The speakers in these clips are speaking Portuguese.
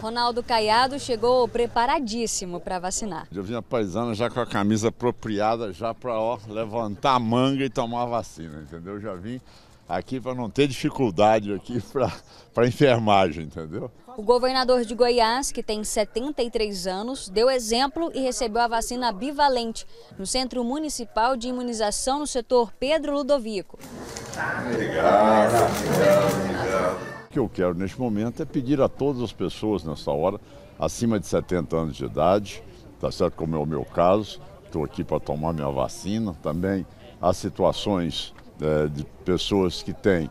Ronaldo Caiado chegou preparadíssimo para vacinar. Eu vim a paisana já com a camisa apropriada, já para levantar a manga e tomar a vacina, entendeu? Eu já vim aqui para não ter dificuldade aqui para enfermagem, entendeu? O governador de Goiás, que tem 73 anos, deu exemplo e recebeu a vacina bivalente no Centro Municipal de Imunização no setor Pedro Ludovico. Obrigado, obrigado, obrigado que eu quero neste momento é pedir a todas as pessoas nessa hora, acima de 70 anos de idade, tá certo? Como é o meu caso, estou aqui para tomar minha vacina. Também há situações é, de pessoas que têm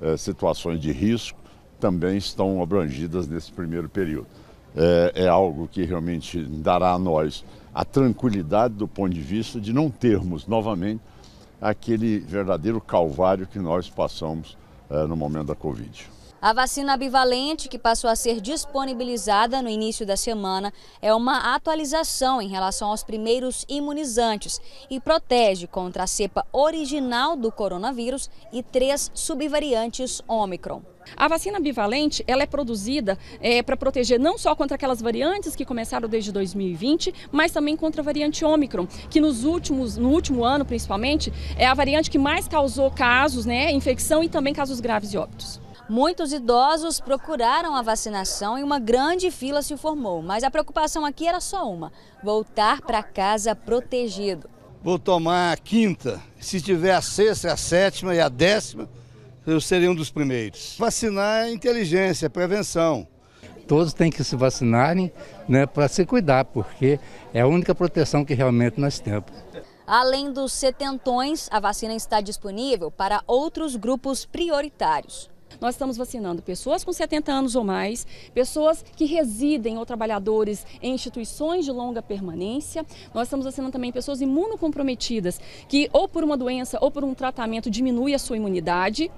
é, situações de risco, também estão abrangidas nesse primeiro período. É, é algo que realmente dará a nós a tranquilidade do ponto de vista de não termos novamente aquele verdadeiro calvário que nós passamos é, no momento da Covid. A vacina bivalente, que passou a ser disponibilizada no início da semana, é uma atualização em relação aos primeiros imunizantes e protege contra a cepa original do coronavírus e três subvariantes Ômicron. A vacina bivalente ela é produzida é, para proteger não só contra aquelas variantes que começaram desde 2020, mas também contra a variante Ômicron, que nos últimos, no último ano principalmente, é a variante que mais causou casos, né, infecção e também casos graves e óbitos. Muitos idosos procuraram a vacinação e uma grande fila se formou, mas a preocupação aqui era só uma: voltar para casa protegido. Vou tomar a quinta. Se tiver a sexta, a sétima e a décima, eu seria um dos primeiros. Vacinar é inteligência, é prevenção. Todos têm que se vacinarem né, para se cuidar, porque é a única proteção que realmente nós temos. Além dos setentões, a vacina está disponível para outros grupos prioritários. Nós estamos vacinando pessoas com 70 anos ou mais, pessoas que residem ou trabalhadores em instituições de longa permanência. Nós estamos vacinando também pessoas imunocomprometidas, que ou por uma doença ou por um tratamento diminui a sua imunidade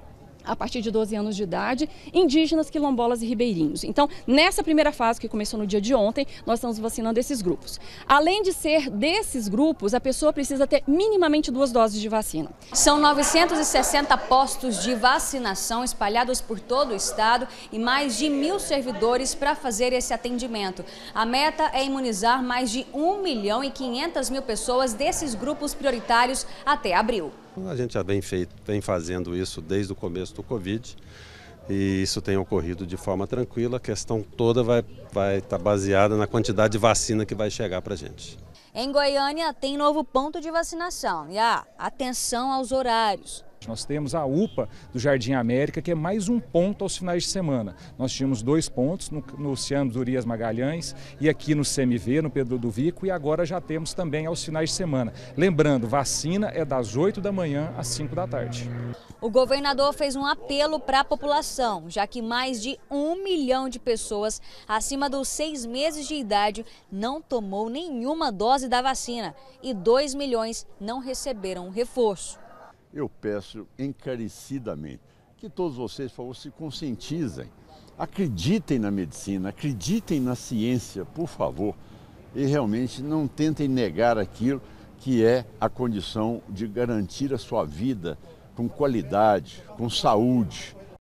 a partir de 12 anos de idade, indígenas, quilombolas e ribeirinhos. Então, nessa primeira fase que começou no dia de ontem, nós estamos vacinando esses grupos. Além de ser desses grupos, a pessoa precisa ter minimamente duas doses de vacina. São 960 postos de vacinação espalhados por todo o estado e mais de mil servidores para fazer esse atendimento. A meta é imunizar mais de 1 milhão e 500 mil pessoas desses grupos prioritários até abril. A gente já vem, feito, vem fazendo isso desde o começo do Covid e isso tem ocorrido de forma tranquila. A questão toda vai estar vai tá baseada na quantidade de vacina que vai chegar para a gente. Em Goiânia tem novo ponto de vacinação e a ah, atenção aos horários. Nós temos a UPA do Jardim América, que é mais um ponto aos finais de semana. Nós tínhamos dois pontos, no, no Oceano Durias Magalhães e aqui no CMV, no Pedro do Vico, e agora já temos também aos finais de semana. Lembrando, vacina é das 8 da manhã às 5 da tarde. O governador fez um apelo para a população, já que mais de um milhão de pessoas acima dos seis meses de idade não tomou nenhuma dose da vacina e 2 milhões não receberam reforço eu peço encarecidamente que todos vocês, por favor, se conscientizem, acreditem na medicina, acreditem na ciência, por favor, e realmente não tentem negar aquilo que é a condição de garantir a sua vida com qualidade, com saúde.